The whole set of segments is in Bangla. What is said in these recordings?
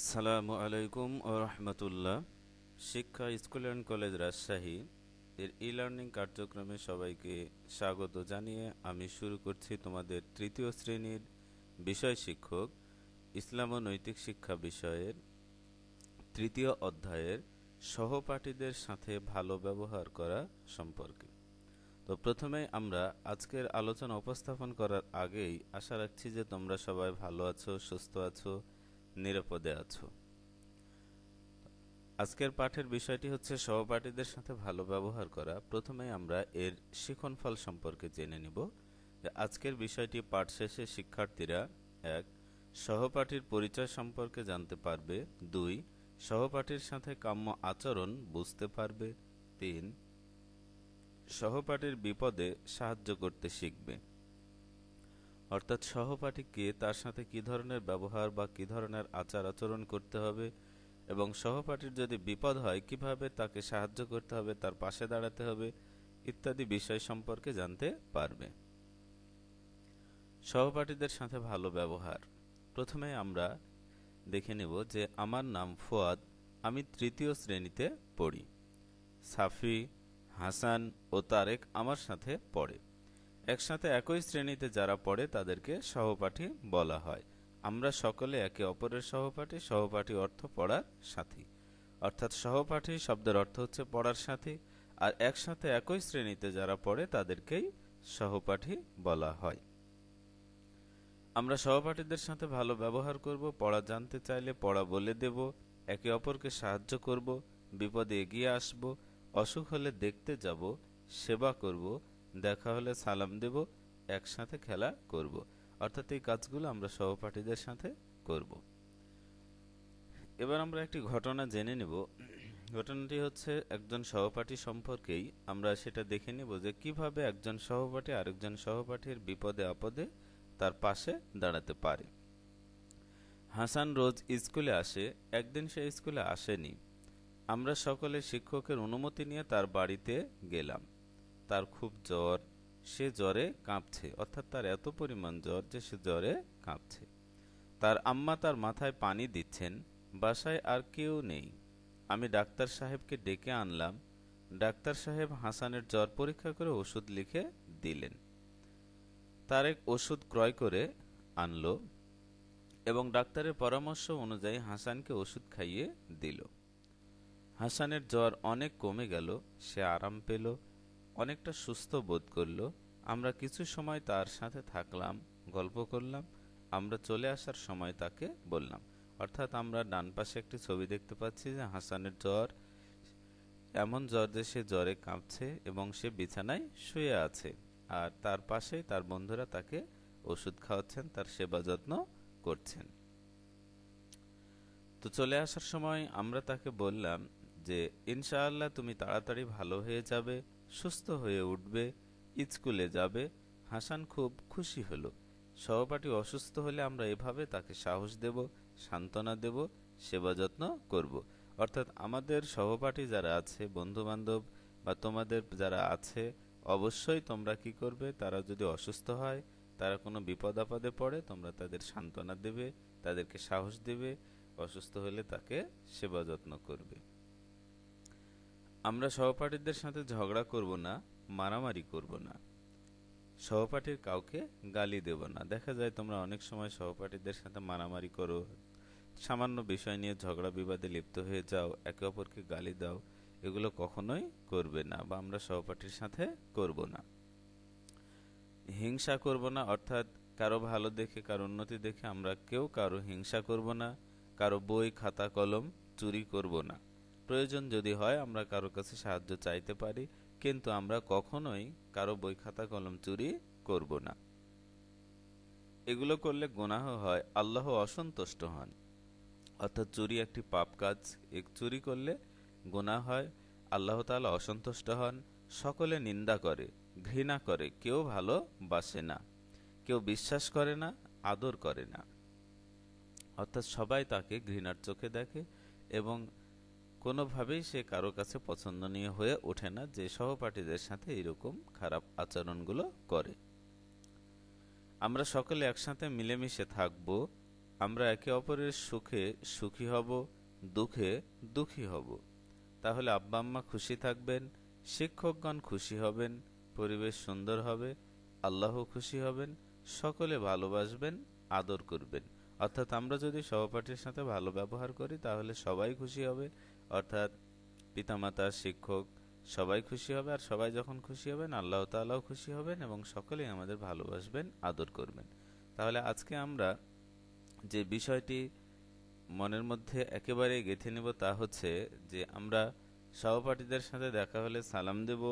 আসসালামু আলাইকুম ও রহমতুল্লাহ শিক্ষা স্কুল অ্যান্ড কলেজ রাজশাহী এর ই লার্নিং কার্যক্রমে সবাইকে স্বাগত জানিয়ে আমি শুরু করছি তোমাদের তৃতীয় শ্রেণীর বিষয় শিক্ষক ইসলাম ও নৈতিক শিক্ষা বিষয়ের তৃতীয় অধ্যায়ের সহপাঠীদের সাথে ভালো ব্যবহার করা সম্পর্কে তো প্রথমে আমরা আজকের আলোচনা উপস্থাপন করার আগেই আশা রাখছি যে তোমরা সবাই ভালো আছো সুস্থ আছো নিরাপদে আছো আজকের পাঠের বিষয়টি হচ্ছে সহপাঠীদের সাথে ভালো ব্যবহার করা প্রথমে আমরা এর শিখনফল সম্পর্কে জেনে নিব আজকের বিষয়টি পাঠ শেষে শিক্ষার্থীরা এক সহপাঠীর পরিচয় সম্পর্কে জানতে পারবে দুই সহপাঠীর সাথে কাম্য আচরণ বুঝতে পারবে তিন সহপাঠীর বিপদে সাহায্য করতে শিখবে অর্থাৎ সহপাঠীকে তার সাথে কী ধরনের ব্যবহার বা কী ধরনের আচার আচরণ করতে হবে এবং সহপাঠীর যদি বিপদ হয় কিভাবে তাকে সাহায্য করতে হবে তার পাশে দাঁড়াতে হবে ইত্যাদি বিষয় সম্পর্কে জানতে পারবে সহপাঠীদের সাথে ভালো ব্যবহার প্রথমে আমরা দেখে নেব যে আমার নাম ফোয়াদ আমি তৃতীয় শ্রেণীতে পড়ি সাফি হাসান ও তারেক আমার সাথে পড়ে একসাথে একই শ্রেণীতে যারা পড়ে তাদেরকে সহপাঠী বলা হয় আমরা সকলে একে অপরের সহপাঠী সহপাঠী অর্থ পড়ার সাথী অর্থাৎ সহপাঠী শব্দের অর্থ হচ্ছে পড়ার সাথী আর একসাথে একই শ্রেণীতে যারা পড়ে তাদেরকেই সহপাঠী বলা হয় আমরা সহপাঠীদের সাথে ভালো ব্যবহার করব পড়া জানতে চাইলে পড়া বলে দেব একে অপরকে সাহায্য করব বিপদে এগিয়ে আসব অসুখ হলে দেখতে যাব সেবা করব দেখা হলে সালাম দেব একসাথে খেলা করব অর্থাৎ এই কাজগুলো আমরা সহপাঠীদের সাথে করব এবার আমরা একটি ঘটনা জেনে নেব ঘটনাটি হচ্ছে একজন সহপাঠী সম্পর্কেই আমরা সেটা দেখে নেব যে কিভাবে একজন সহপাঠী আরেকজন সহপাঠীর বিপদে আপদে তার পাশে দাঁড়াতে পারে হাসান রোজ স্কুলে আসে একদিন সে স্কুলে আসেনি আমরা সকলে শিক্ষকের অনুমতি নিয়ে তার বাড়িতে গেলাম তার খুব জ্বর সে জ্বরে কাঁপছে অর্থাৎ তার এত পরিমাণ জ্বর যে সে জ্বরে কাঁপছে তার আম্মা তার মাথায় পানি দিচ্ছেন বাসায় আর কেউ নেই আমি ডাক্তার সাহেবকে ডেকে আনলাম ডাক্তার সাহেব হাসানের জ্বর পরীক্ষা করে ওষুধ লিখে দিলেন তার এক ওষুধ ক্রয় করে আনলো এবং ডাক্তারের পরামর্শ অনুযায়ী হাসানকে ওষুধ খাইয়ে দিল হাসানের জ্বর অনেক কমে গেল সে আরাম পেল অনেকটা সুস্থ বোধ করল আমরা কিছু সময় তার সাথে থাকলাম গল্প করলাম আমরা চলে আসার সময় তাকে বললাম অর্থাৎ আমরা ডান পাশে একটি ছবি দেখতে পাচ্ছি যে হাসানের জ্বর এমন জ্বর যে সে জ্বরে কাঁপছে এবং সে বিছানায় শুয়ে আছে আর তার পাশে তার বন্ধুরা তাকে ওষুধ খাওয়াচ্ছেন তার সেবা যত্ন করছেন তো চলে আসার সময় আমরা তাকে বললাম যে ইনশাআল্লাহ তুমি তাড়াতাড়ি ভালো হয়ে যাবে সুস্থ হয়ে উঠবে স্কুলে যাবে হাসান খুব খুশি হলো সহপাঠী অসুস্থ হলে আমরা এভাবে তাকে সাহস দেব সান্ত্বনা দেব সেবা যত্ন করব অর্থাৎ আমাদের সহপাঠী যারা আছে বন্ধুবান্ধব বা তোমাদের যারা আছে অবশ্যই তোমরা কি করবে তারা যদি অসুস্থ হয় তারা কোনো বিপদ আপদে পড়ে তোমরা তাদের সান্ত্বনা দেবে তাদেরকে সাহস দেবে অসুস্থ হলে তাকে সেবা যত্ন করবে আমরা সহপাঠীদের সাথে ঝগড়া করব না মারামারি করব না সহপাঠীর কাউকে গালি দেব না দেখা যায় তোমরা অনেক সময় সহপাঠীদের সাথে মারামারি করো সামান্য বিষয় নিয়ে ঝগড়া বিবাদে লিপ্ত হয়ে যাও একে অপরকে গালি দাও এগুলো কখনোই করবে না বা আমরা সহপাঠীর সাথে করব না হিংসা করব না অর্থাৎ কারো ভালো দেখে কারো উন্নতি দেখে আমরা কেউ কারো হিংসা করব না কারো বই খাতা কলম চুরি করব না প্রয়োজন যদি হয় আমরা কারো কাছে সাহায্য চাইতে পারি কিন্তু আমরা কখনোই কারো বই খাতা কলম চুরি করব না এগুলো করলে গোনাহ হয় আল্লাহ অসন্তুষ্ট হন অর্থাৎ চুরি একটি পাপ কাজ এক চুরি করলে গোনা হয় আল্লাহ তালা অসন্তুষ্ট হন সকলে নিন্দা করে ঘৃণা করে কেউ ভালো বাসে না কেউ বিশ্বাস করে না আদর করে না অর্থাৎ সবাই তাকে ঘৃণার চোখে দেখে এবং কোনোভাবেই সে কারো কাছে পছন্দনীয় হয়ে ওঠে না যে সহপাঠীদের সাথে এরকম খারাপ আচরণগুলো করে আমরা সকলে একসাথে মিলেমিশে থাকব আমরা একে অপরের সুখে সুখী হব দুঃখে দুঃখী হব তাহলে আব্বা আম্মা খুশি থাকবেন শিক্ষকগণ খুশি হবেন পরিবেশ সুন্দর হবে আল্লাহ খুশি হবেন সকলে ভালোবাসবেন আদর করবেন অর্থাৎ আমরা যদি সহপাঠীর সাথে ভালো ব্যবহার করি তাহলে সবাই খুশি হবে অর্থাৎ পিতামাতা শিক্ষক সবাই খুশি হবে আর সবাই যখন খুশি হবেন আল্লাহ তাল্লাহ খুশি হবেন এবং সকলেই আমাদের ভালোবাসবেন আদর করবেন তাহলে আজকে আমরা যে বিষয়টি মনের মধ্যে একেবারে গেঁথে নেব তা হচ্ছে যে আমরা সহপাঠীদের সাথে দেখা হলে সালাম দেব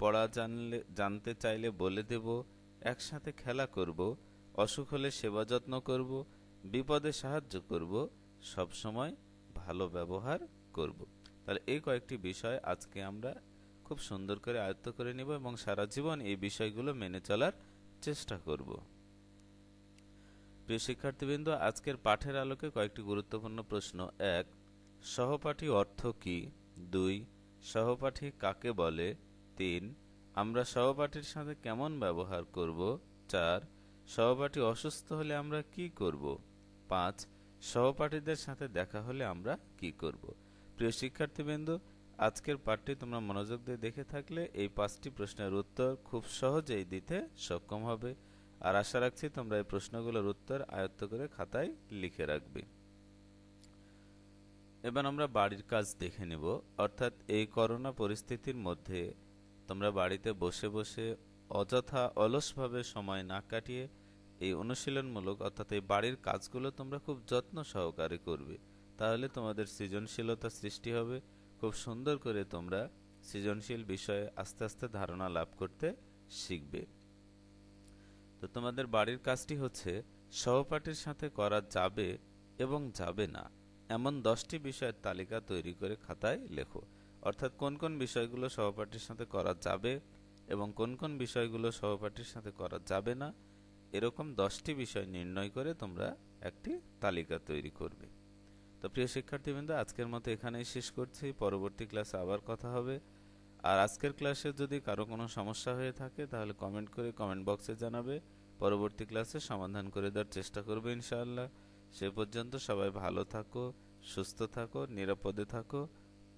পড়া জানলে জানতে চাইলে বলে দেব একসাথে খেলা করব অসুখ হলে সেবা যত্ন করব বিপদে সাহায্য করব সবসময় ভালো ব্যবহার করব। তাহলে এই কয়েকটি বিষয় আজকে আমরা খুব সুন্দর করে আয়ত্ত করে নিব এবং সারা জীবন এই বিষয়গুলো মেনে চলার চেষ্টা করব প্রিয় শিক্ষার্থীবৃন্দ আজকের পাঠের আলোকে কয়েকটি গুরুত্বপূর্ণ প্রশ্ন এক সহপাঠী অর্থ কি দুই সহপাঠী কাকে বলে তিন আমরা সহপাঠীর সাথে কেমন ব্যবহার করব চার সহপাঠী অসুস্থ হলে আমরা কি করব পাঁচ সহপাঠীদের সাথে দেখা হলে আমরা কি করব প্রিয় শিক্ষার্থীবৃন্দ আজকের পাঠটি তোমরা মনোযোগ দিয়ে দেখে থাকলে এই পাঁচটি প্রশ্নের উত্তর খুব সহজেই দিতে সক্ষম হবে আর আশা রাখছি তোমরা এই প্রশ্নগুলোর উত্তর আয়ত্ত করে খাতায় লিখে রাখবে এবার আমরা বাড়ির কাজ দেখে নিব অর্থাৎ এই করোনা পরিস্থিতির মধ্যে তোমরা বাড়িতে বসে বসে অযথা অলসভাবে সময় না কাটিয়ে এই অনুশীলনমূলক অর্থাৎ এই বাড়ির কাজগুলো তোমরা খুব যত্ন সহকারে করবে তাহলে তোমাদের সৃজনশীলতা সৃষ্টি হবে খুব সুন্দর করে তোমরা সৃজনশীল বিষয়ে আস্তে আস্তে ধারণা লাভ করতে শিখবে তো তোমাদের বাড়ির কাজটি হচ্ছে সহপাঠীর সাথে করা যাবে এবং যাবে না এমন দশটি বিষয়ের তালিকা তৈরি করে খাতায় লেখো অর্থাৎ কোন কোন বিষয়গুলো সহপাঠীর সাথে করা যাবে এবং কোন কোন বিষয়গুলো সহপাঠীর সাথে করা যাবে না এরকম দশটি বিষয় নির্ণয় করে তোমরা একটি তালিকা তৈরি করবে তো প্রিয় শিক্ষার্থীবৃন্দ আজকের মতো এখানেই শেষ করছি পরবর্তী ক্লাসে আবার কথা হবে আর আজকের ক্লাসে যদি কারো কোনো সমস্যা হয়ে থাকে তাহলে কমেন্ট করে কমেন্ট বক্সে জানাবে পরবর্তী ক্লাসে সমাধান করে দেওয়ার চেষ্টা করবে ইনশাআল্লাহ সে পর্যন্ত সবাই ভালো থাকো সুস্থ থাকো নিরাপদে থাকো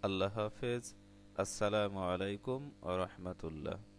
আল্লাহ হাফেজ আসসালামু আলাইকুম ও রহমতুল্লাহ